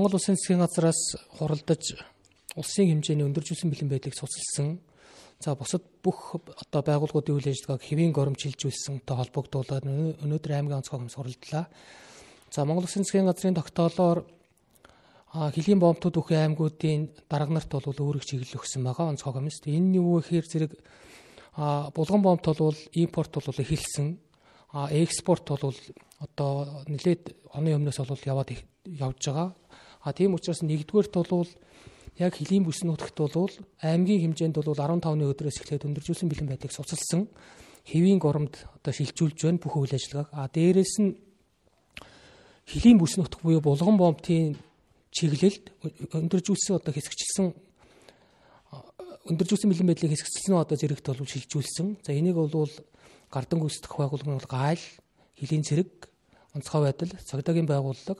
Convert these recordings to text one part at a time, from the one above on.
Монгол Улсын засгийн газраас хуралдаж улсын хэмжээний өндөржүүлсэн бэлэн байдлыг цуцлсан. За бусад бүх одоо байгууллагуудын үйл ажиллагааг хэвийн горомжилжүүлсэнтэй холбогдуулаад өнөөдөр аймгийн онцгой хэмс хуралдлаа. За Монгол Улсын засгийн газрын тогтоолоор хилийн боомтууд бүхэн аймагуудын дарга нарт бол өөрөг чиглэл өгсөн байгаа онцгой хэмс. Энэ юу гэхээр зэрэг булган боомт бол импорт бол эхэлсэн. экспорт бол одоо нэлээд оны өмнөөс бол яваад явж байгаа. А тийм учраас нэгдүгээр толвол яг хилийн бүс нутагт бол аймгийн хэмжээнд бол 15-ны өдрөөс эхлээд өндөржүүлсэн бэлэн байдлыг суцалсан хэвийн горомд одоо шилжүүлж байна бүх үйл ажиллагааг. А дээрэс нь хилийн бүс нутаг буюу булган бомбтын чиглэлд өндөржүүлсэн одоо хэсэгчлсэн өндөржүүлсэн бэлэн байдлыг хэсэгчлсэн одоо зэрэгт бол шилжүүлсэн. За энийг бол гардан гүйцэтгэх байгууллагын бол гайл, хилийн зэрэг, онцгой байдал, цагдаагийн байгууллага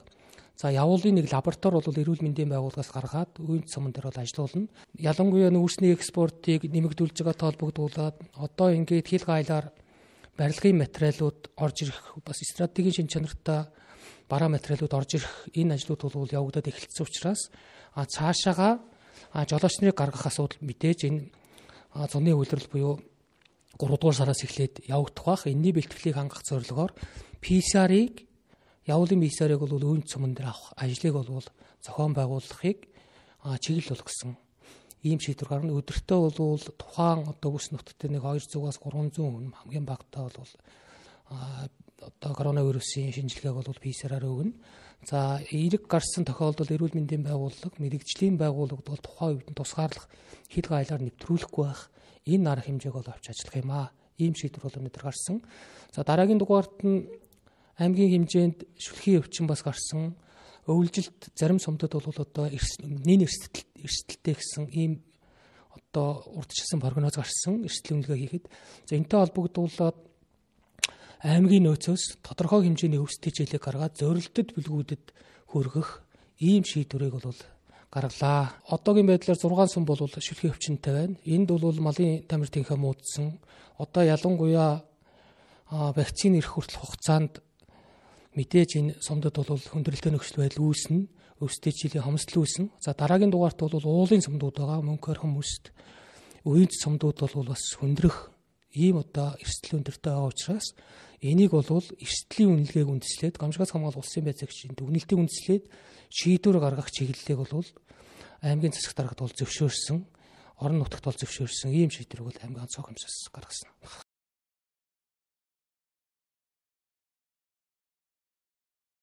За явуулын нэг лаборатори бол эрүүл мэндийн байгууллагаас гаргаад үйн цөмөн дээр бол ажиллаулна. Ялангуяа нүүрсний экспортыг нэмэгдүүлж байгаа тоолбогдуулаад одоо ингээд хил гайлаар барилгын материалууд орж ирэх бас стратегийн шин чанартай бараа материалууд орж ирэх энэ ажлууд бол явагдаад эхэлсэн учраас а цаашаага жолооч нарыг гаргах асуудал мэдээж энэ цоны үйлрэл буюу 3 дугаар сараас эхлээд явагдах бах энэний бэлтгэлийг хангах зорилгоор PCR-ыг явуулын бие сарыг бол үүн цөмөн дээр авах ажлыг бол зохион байгуулахыг чиглэл бол гэсэн ийм шийдвэр гарна. Өдөртөө бол тухайн одоо бүс нутгт нэг 200-аас 300 хүн хамгийн багтаа бол одоо коронавирусын шинжилгээг бол PCR-аар өгнө. За эрэг гарсан тохиолдолд эрүүл мэндийн байгууллага, мэрэгжлийн байгууллагууд бол тухайн үед нь тусгаарлах хил гайлаар нэвтрүүлэхгүй байх энэ арга хэмжээг бол авч ажиллах юм аа. Ийм шийдвэр бол өнөөдөр гарсан. За дараагийн дугаарт нь аймгийн хэмжээнд шүлхий өвчин бас гарсан. Өвлжилт зарим сумдад бол одоо нэн эрсдэл эрсдэлтэй гэсэн ийм одоо урдчилсан прогноз гарсан эрсдэл үнэлгээ хийхэд. За энтэй холбогдуулаад аймгийн нөөцөөс тодорхой хэмжээний өвс тэжээлэг гаргаад зөрөлдөд бүлгүүдэд хөргөх ийм шийдвэрийг бол гаргалаа. Одоогийн байдлаар 6 сум бол шүлхий өвчнөд байна. Энд бол малын тамир тэнхэ муудсан. Одоо ялангуяа вакцины ирэх хүртэл хугацаанд мэдээж энэ сомдод бол хүндрэлтэй нөхцөл байдал үүснэ. Өвстэй жилийн хомсдол үүснэ. За дараагийн дугаарт бол уулын сомдууд байгаа. Мөнх орхон мөсд үеийн сомдууд бол бас хүндрэх ийм одоо эрсдэл өндөртэй байгаа учраас энийг бол эрсдлийн үнэлгээг үндэслээд гамшигаас хамгаалах улсын байцаагчийн дүгнэлтийг үндэслээд шийдвэр гаргах чиглэлийг бол аймгийн засаг даргад бол зөвшөөрсөн орон нутагт бол зөвшөөрсөн ийм шийдвэрийг бол аймгийн цог хэмжээс гаргасан.